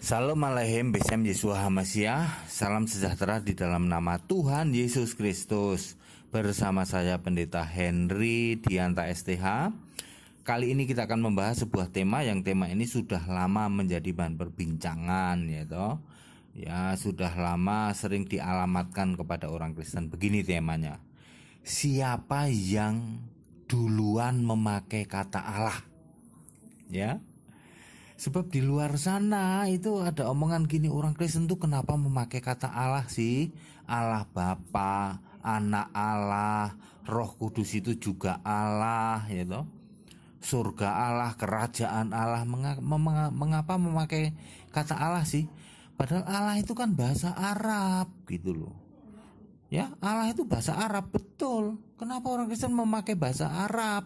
Salam Alehem Besem Yesua Hamasyah Salam sejahtera di dalam nama Tuhan Yesus Kristus Bersama saya Pendeta Henry Dianta STH Kali ini kita akan membahas sebuah tema yang tema ini sudah lama menjadi bahan perbincangan yaitu Ya sudah lama sering dialamatkan kepada orang Kristen Begini temanya Siapa yang duluan memakai kata Allah Ya Sebab di luar sana itu ada omongan gini orang Kristen tuh kenapa memakai kata Allah sih? Allah Bapa, Anak Allah, Roh Kudus itu juga Allah, ya you Surga Allah, kerajaan Allah, mengapa memakai kata Allah sih? Padahal Allah itu kan bahasa Arab gitu loh. Ya, Allah itu bahasa Arab betul. Kenapa orang Kristen memakai bahasa Arab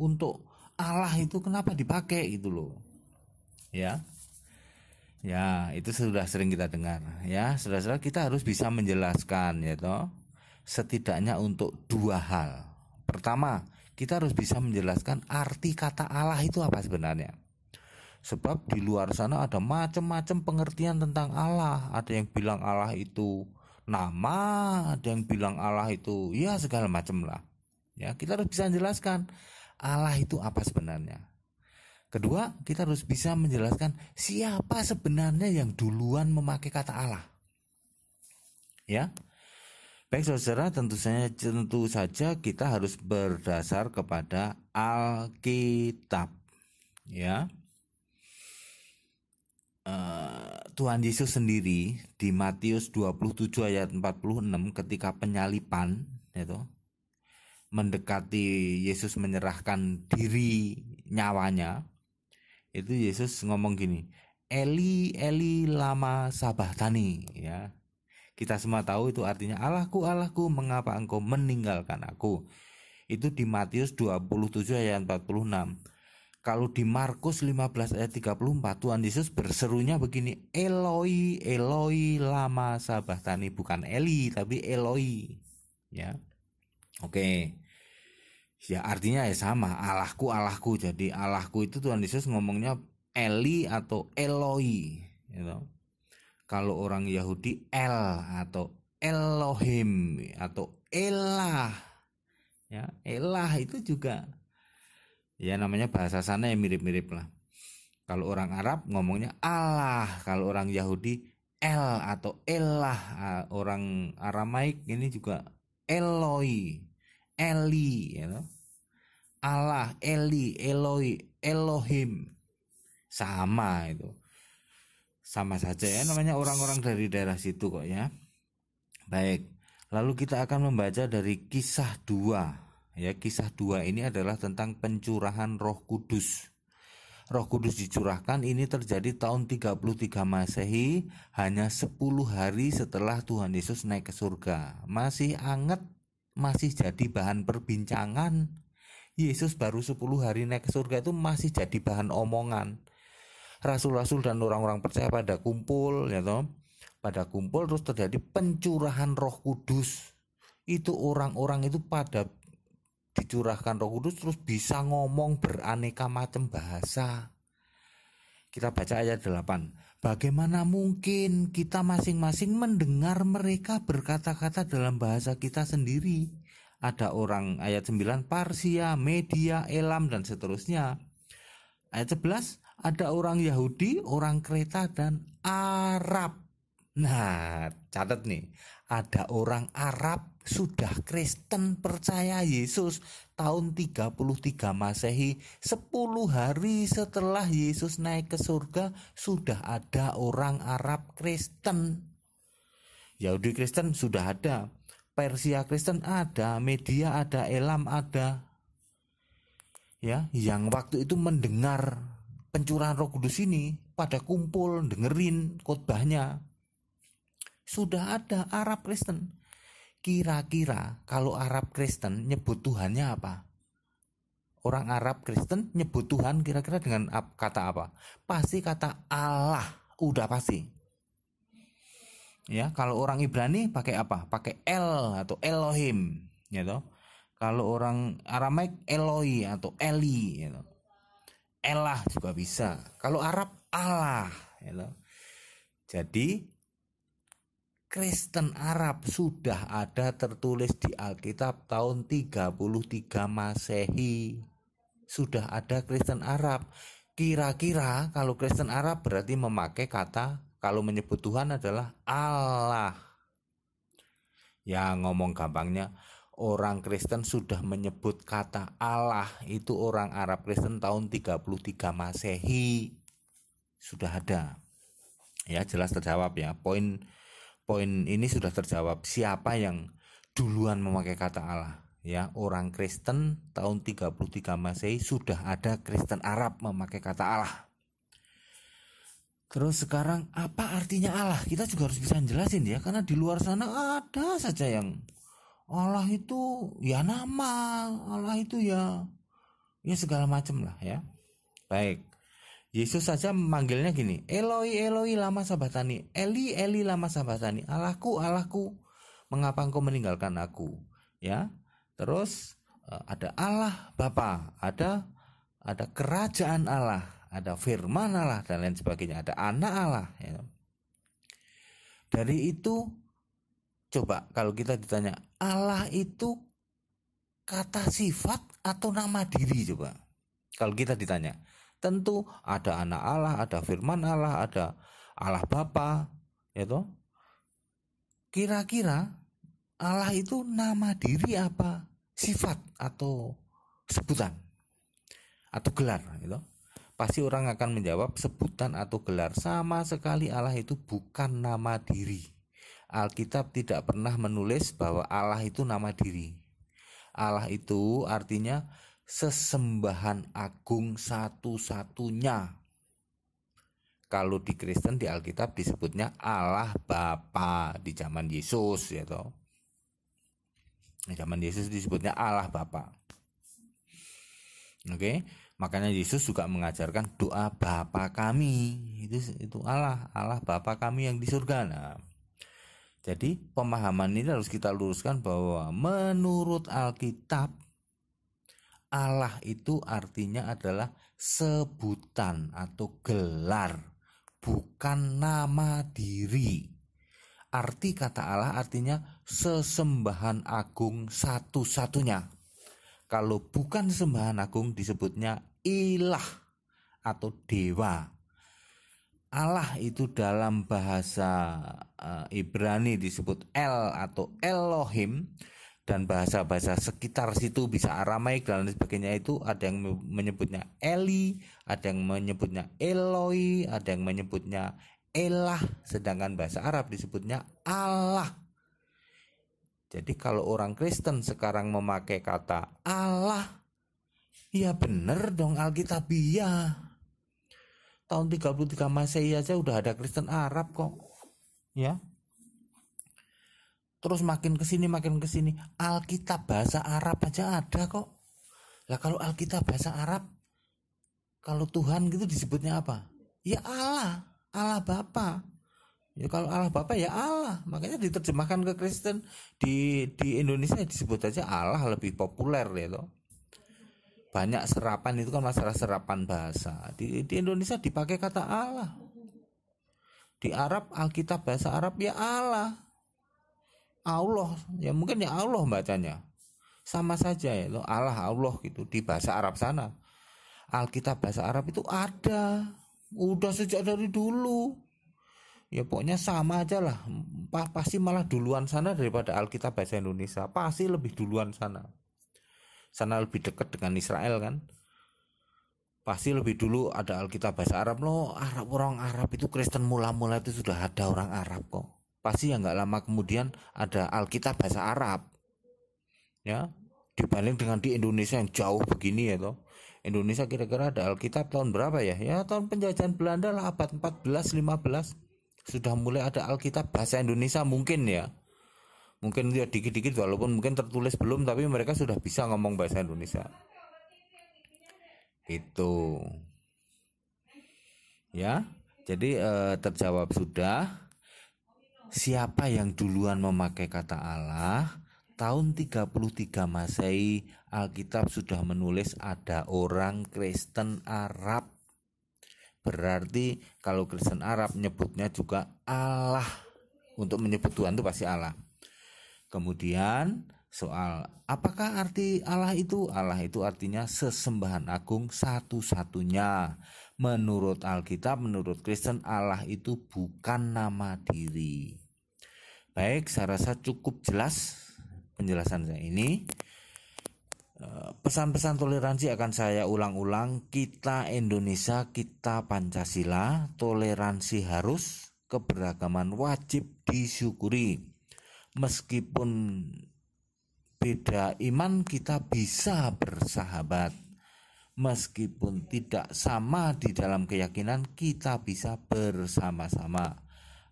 untuk Allah itu kenapa dipakai gitu loh? ya ya itu sudah sering kita dengar ya sudah-sudah kita harus bisa menjelaskan ya toh setidaknya untuk dua hal pertama kita harus bisa menjelaskan arti kata Allah itu apa sebenarnya sebab di luar sana ada macam-macam pengertian tentang Allah ada yang bilang Allah itu nama ada yang bilang Allah itu ya segala macam lah ya kita harus bisa menjelaskan Allah itu apa sebenarnya Kedua, kita harus bisa menjelaskan siapa sebenarnya yang duluan memakai kata Allah. Ya. Baik saudara, tentu saja tentu saja kita harus berdasar kepada Alkitab. Ya. Eh, Tuhan Yesus sendiri di Matius 27 ayat 46 ketika penyalipan itu ya mendekati Yesus menyerahkan diri nyawanya itu Yesus ngomong gini Eli Eli lama tani ya kita semua tahu itu artinya Allahku Allahku mengapa engkau meninggalkan aku itu di Matius 27 ayat 46 kalau di Markus 15 ayat 34 Tuhan Yesus berserunya begini Eloi Eloi lama tani bukan Eli tapi Eloi ya oke okay ya artinya ya sama Allahku Allahku jadi Allahku itu Tuhan Yesus ngomongnya Eli atau Eloi you kalau orang Yahudi El atau Elohim atau Elah ya Elah itu juga ya namanya bahasa sana yang mirip-mirip lah kalau orang Arab ngomongnya Allah kalau orang Yahudi El atau Elah orang Aramaik ini juga Eloi Eli, you know? Allah, Eli, Eloi, Elohim. Sama itu. Sama saja ya namanya orang-orang dari daerah situ kok ya. Baik. Lalu kita akan membaca dari kisah 2. Ya, kisah 2 ini adalah tentang pencurahan Roh Kudus. Roh Kudus dicurahkan ini terjadi tahun 33 Masehi hanya 10 hari setelah Tuhan Yesus naik ke surga. Masih anget masih jadi bahan perbincangan. Yesus baru 10 hari naik ke surga itu masih jadi bahan omongan. Rasul-rasul dan orang-orang percaya pada kumpul, ya toh. Pada kumpul terus terjadi pencurahan Roh Kudus. Itu orang-orang itu pada dicurahkan Roh Kudus terus bisa ngomong beraneka macam bahasa. Kita baca ayat 8. Bagaimana mungkin kita masing-masing mendengar mereka berkata-kata dalam bahasa kita sendiri? Ada orang ayat 9 Parsia, Media, Elam dan seterusnya. Ayat 11 ada orang Yahudi, orang Kreta dan Arab. Nah, catat nih, ada orang Arab, sudah Kristen percaya Yesus tahun 33 Masehi 10 hari setelah Yesus naik ke surga sudah ada orang Arab Kristen Yahudi Kristen sudah ada Persia Kristen ada media ada Elam ada ya yang waktu itu mendengar pencurahan Roh Kudus ini pada kumpul dengerin khotbahnya sudah ada Arab Kristen Kira-kira kalau Arab Kristen nyebut Tuhannya apa? Orang Arab Kristen nyebut Tuhan kira-kira dengan kata apa? Pasti kata Allah, udah pasti. Ya, kalau orang Ibrani pakai apa? Pakai El atau Elohim, ya toh. Kalau orang Aramaik Eloi atau Eli, ya toh. Elah juga bisa. Kalau Arab Allah, ya toh. Jadi Kristen Arab sudah ada tertulis di Alkitab tahun 33 Masehi. Sudah ada Kristen Arab. Kira-kira kalau Kristen Arab berarti memakai kata kalau menyebut Tuhan adalah Allah. Ya ngomong gampangnya orang Kristen sudah menyebut kata Allah itu orang Arab Kristen tahun 33 Masehi. Sudah ada. Ya jelas terjawab ya. Poin poin ini sudah terjawab siapa yang duluan memakai kata Allah ya orang Kristen tahun 33 Masehi sudah ada Kristen Arab memakai kata Allah Terus sekarang apa artinya Allah? Kita juga harus bisa jelasin ya karena di luar sana ada saja yang Allah itu ya nama, Allah itu ya ya segala macam lah ya. Baik. Yesus saja memanggilnya gini, Eloi, Eloi lama sabatani, Eli, Eli lama sabatani, Allahku, Allahku, mengapa engkau meninggalkan aku? Ya, terus e, ada Allah Bapa, ada ada kerajaan Allah, ada firman Allah dan lain sebagainya, ada anak Allah. Ya. Dari itu coba kalau kita ditanya Allah itu kata sifat atau nama diri coba. Kalau kita ditanya Tentu ada anak Allah, ada firman Allah, ada Allah Bapa, itu. Ya Kira-kira Allah itu nama diri apa? Sifat atau sebutan atau gelar gitu. Pasti orang akan menjawab sebutan atau gelar sama sekali Allah itu bukan nama diri. Alkitab tidak pernah menulis bahwa Allah itu nama diri. Allah itu artinya sesembahan agung satu-satunya. Kalau di Kristen di Alkitab disebutnya Allah Bapa di zaman Yesus ya toh. Di zaman Yesus disebutnya Allah Bapa. Oke, okay? makanya Yesus juga mengajarkan doa Bapa kami. Itu itu Allah, Allah Bapa kami yang di surga. Nah, jadi pemahaman ini harus kita luruskan bahwa menurut Alkitab Allah itu artinya adalah sebutan atau gelar, bukan nama diri. Arti kata Allah artinya sesembahan agung satu-satunya. Kalau bukan sembahan agung disebutnya ilah atau dewa. Allah itu dalam bahasa eh, Ibrani disebut El atau Elohim dan bahasa-bahasa sekitar situ bisa Aramaik dan lain sebagainya itu ada yang menyebutnya Eli, ada yang menyebutnya Eloi, ada yang menyebutnya Elah, sedangkan bahasa Arab disebutnya Allah. Jadi kalau orang Kristen sekarang memakai kata Allah, ya bener dong Alkitabiah. Tahun 33 Masehi aja udah ada Kristen Arab kok. Ya, terus makin kesini makin kesini Alkitab bahasa Arab aja ada kok lah kalau Alkitab bahasa Arab kalau Tuhan gitu disebutnya apa ya Allah Allah Bapa ya kalau Allah Bapa ya Allah makanya diterjemahkan ke Kristen di di Indonesia ya disebut aja Allah lebih populer ya toh banyak serapan itu kan masalah serapan bahasa di, di Indonesia dipakai kata Allah di Arab Alkitab bahasa Arab ya Allah Allah ya mungkin ya Allah bacanya sama saja ya lo Allah Allah gitu di bahasa Arab sana Alkitab bahasa Arab itu ada udah sejak dari dulu ya pokoknya sama aja lah pasti malah duluan sana daripada Alkitab bahasa Indonesia pasti lebih duluan sana sana lebih dekat dengan Israel kan pasti lebih dulu ada Alkitab bahasa Arab loh Arab orang Arab itu Kristen mula-mula itu sudah ada orang Arab kok pasti yang nggak lama kemudian ada Alkitab bahasa Arab ya dibanding dengan di Indonesia yang jauh begini ya toh Indonesia kira-kira ada Alkitab tahun berapa ya ya tahun penjajahan Belanda lah abad 14 15 sudah mulai ada Alkitab bahasa Indonesia mungkin ya mungkin ya dikit-dikit walaupun mungkin tertulis belum tapi mereka sudah bisa ngomong bahasa Indonesia itu ya jadi eh, terjawab sudah Siapa yang duluan memakai kata Allah? Tahun 33 Masehi, Alkitab sudah menulis ada orang Kristen Arab. Berarti kalau Kristen Arab nyebutnya juga Allah. Untuk menyebut Tuhan itu pasti Allah. Kemudian soal apakah arti Allah itu? Allah itu artinya sesembahan agung satu-satunya. Menurut Alkitab, menurut Kristen Allah itu bukan nama diri. Baik, saya rasa cukup jelas penjelasan saya ini. Eh, pesan-pesan toleransi akan saya ulang-ulang. Kita Indonesia, kita Pancasila, toleransi harus, keberagaman wajib disyukuri. Meskipun beda iman, kita bisa bersahabat. Meskipun tidak sama di dalam keyakinan, kita bisa bersama-sama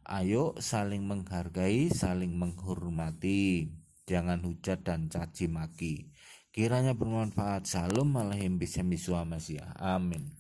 Ayo saling menghargai, saling menghormati. Jangan hujat dan caci maki. Kiranya bermanfaat. Salam bisa alaihim bismi Amin.